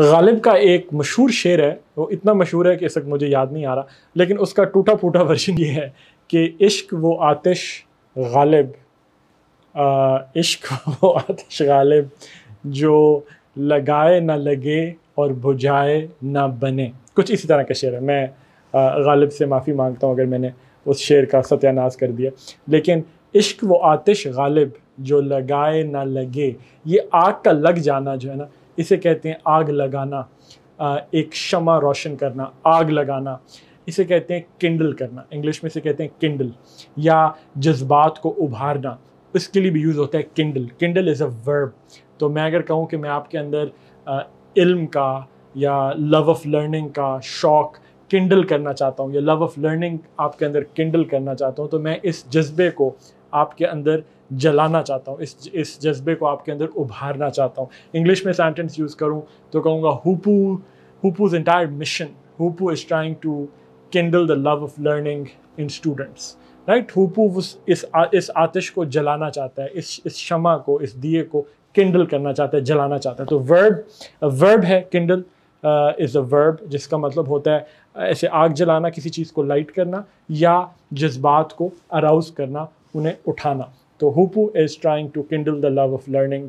गालिब का एक मशहूर शेर है वो इतना मशहूर है कि इस वक्त मुझे याद नहीं आ रहा लेकिन उसका टूटा फूटा वर्जन ये है कि इश्क वो आतिश गालिब इश्क वो आतिश गालिब जो लगाए ना लगे और बुझाए ना बने कुछ इसी तरह का शेर है मैं गालिब से माफ़ी मांगता हूँ अगर मैंने उस शेर का सत्यानाश कर दिया लेकिन इश्क वो आतिश गालिब जो लगाए ना लगे ये आग का लग जाना जो है ना इसे कहते हैं आग लगाना एक शमा रोशन करना आग लगाना इसे कहते हैं किंडल करना इंग्लिश में इसे कहते हैं किंडल या जज्बात को उभारना इसके लिए भी यूज़ होता है kindle kindle is a verb तो मैं अगर कहूँ कि मैं आपके अंदर इल्म का या लव ऑफ़ लर्निंग का शौक़ किंडल करना चाहता हूँ या लव ऑफ़ लर्निंग आपके अंदर किंडल करना चाहता हूँ तो मैं इस जज्बे को आपके अंदर जलाना चाहता हूँ इस इस जज्बे को आपके अंदर उभारना चाहता हूँ इंग्लिश में सेंटेंस यूज़ करूँ तो कहूँगा Hupu Hupu is entire mission Hupu is trying to kindle the love of learning in students right Hupu उस इस आ, इस आतिश को जलाना चाहता है इस इस क्षमा को इस दिए को किंडल करना चाहता है जलाना चाहता है तो वर्ब वर्ब है किंडल इज़ अ वर्ब जिसका मतलब होता है ऐसे आग जलाना किसी चीज़ को लाइट करना या जज्बात को अराउज करना उन्हें उठाना तो Hupu is trying to kindle the love of learning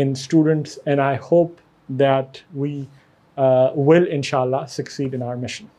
in students, and I hope that we uh, will, inshallah, succeed in our mission.